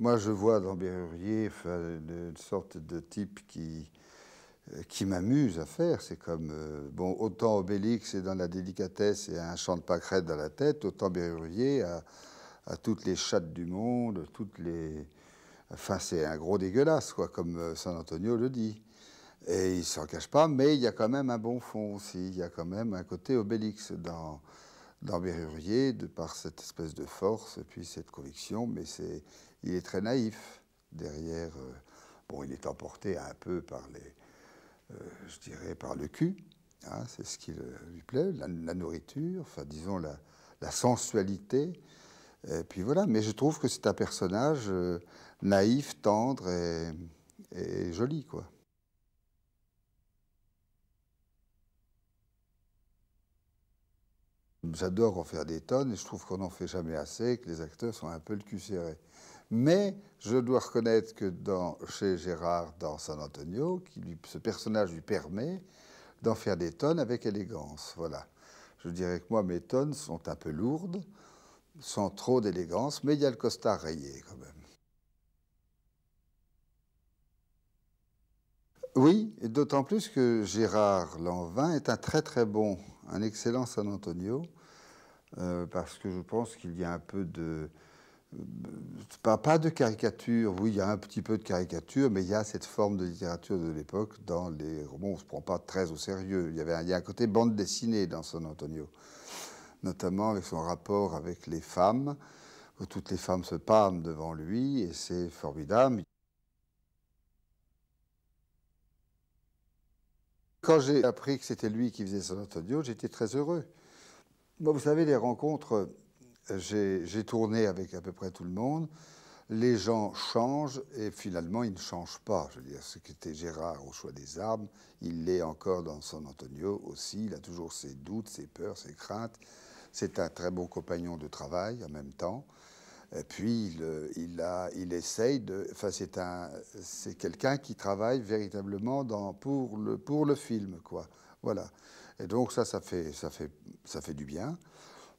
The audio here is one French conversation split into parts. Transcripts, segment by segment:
Moi, je vois dans Bérurier une sorte de type qui, euh, qui m'amuse à faire. C'est comme, euh, bon, autant Obélix est dans la délicatesse et a un chant de pâquerette dans la tête, autant Bérurier a, toutes les chattes du monde, toutes les. Enfin, c'est un gros dégueulasse, quoi, comme euh, San Antonio le dit. Et il s'en cache pas, mais il y a quand même un bon fond aussi. Il y a quand même un côté Obélix dans berrurier de par cette espèce de force, puis cette conviction, mais c'est, il est très naïf derrière. Euh, bon, il est emporté un peu par les, euh, je dirais, par le cul. Hein, c'est ce qui lui plaît, la, nourriture, enfin, disons la, sensualité. Et puis voilà. Mais je trouve que c'est un personnage euh, naïf, tendre et, et joli, quoi. J'adore en faire des tonnes et je trouve qu'on n'en fait jamais assez, que les acteurs sont un peu le cul serré. Mais je dois reconnaître que dans, chez Gérard, dans San Antonio, qui lui, ce personnage lui permet d'en faire des tonnes avec élégance. Voilà. Je dirais que moi, mes tonnes sont un peu lourdes, sans trop d'élégance, mais il y a le costard rayé quand même. Oui, d'autant plus que Gérard Lanvin est un très très bon, un excellent San Antonio. Euh, parce que je pense qu'il y a un peu de... Euh, pas, de caricature, oui, il y a un petit peu de caricature, mais il y a cette forme de littérature de l'époque dans les romans, on ne se prend pas très au sérieux. Il y, avait a un côté bande dessinée dans San Antonio, notamment avec son rapport avec les femmes, où toutes les femmes se pâment devant lui, et c'est formidable. Quand j'ai appris que c'était lui qui faisait San Antonio, j'étais très heureux vous savez, les rencontres, euh, j'ai tourné avec à peu près tout le monde. Les gens changent et finalement, ils ne changent pas. Je veux dire, ce qui était Gérard au choix des armes, il l'est encore dans San Antonio aussi. Il a toujours ses doutes, ses peurs, ses craintes. C'est un très bon compagnon de travail en même temps. Et puis, il, euh, a, il essaye de. Enfin, c'est, quelqu'un qui travaille véritablement dans, pour, le, pour le film, quoi. Voilà. Et donc ça, ça fait, ça fait, ça fait du bien.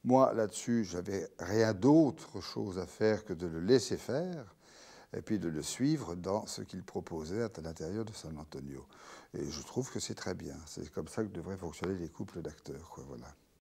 Moi, là-dessus, j'avais rien d'autre chose à faire que de le laisser faire et puis de le suivre dans ce qu'il proposait à l'intérieur de San Antonio. Et je trouve que c'est très bien. C'est comme ça que devraient fonctionner les couples d'acteurs. voilà.